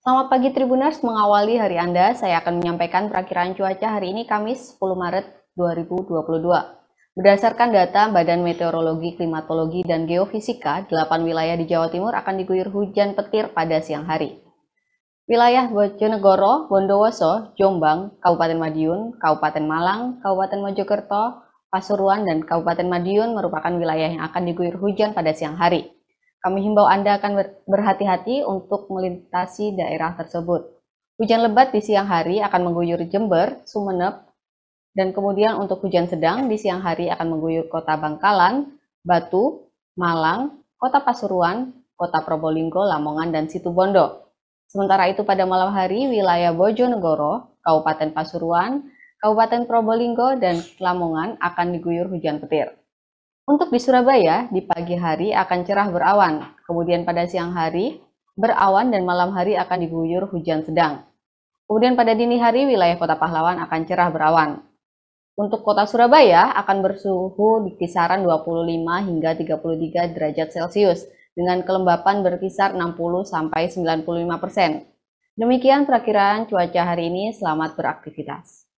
Selamat pagi Tribuners, mengawali hari Anda, saya akan menyampaikan perakiran cuaca hari ini Kamis 10 Maret 2022. Berdasarkan data Badan Meteorologi, Klimatologi, dan Geofisika, 8 wilayah di Jawa Timur akan diguyur hujan petir pada siang hari. Wilayah Bojonegoro, Bondowoso, Jombang, Kabupaten Madiun, Kabupaten Malang, Kabupaten Mojokerto, Pasuruan, dan Kabupaten Madiun merupakan wilayah yang akan diguyur hujan pada siang hari. Kami himbau Anda akan berhati-hati untuk melintasi daerah tersebut. Hujan lebat di siang hari akan mengguyur Jember, Sumeneb, dan kemudian untuk hujan sedang di siang hari akan mengguyur kota Bangkalan, Batu, Malang, kota Pasuruan, kota Probolinggo, Lamongan, dan Situbondo. Sementara itu pada malam hari, wilayah Bojonegoro, Kabupaten Pasuruan, Kabupaten Probolinggo, dan Lamongan akan diguyur hujan petir. Untuk di Surabaya, di pagi hari akan cerah berawan, kemudian pada siang hari berawan dan malam hari akan diguyur hujan sedang. Kemudian pada dini hari wilayah kota Pahlawan akan cerah berawan. Untuk kota Surabaya akan bersuhu di kisaran 25 hingga 33 derajat Celcius dengan kelembapan berkisar 60 sampai 95 persen. Demikian perakiran cuaca hari ini. Selamat beraktivitas.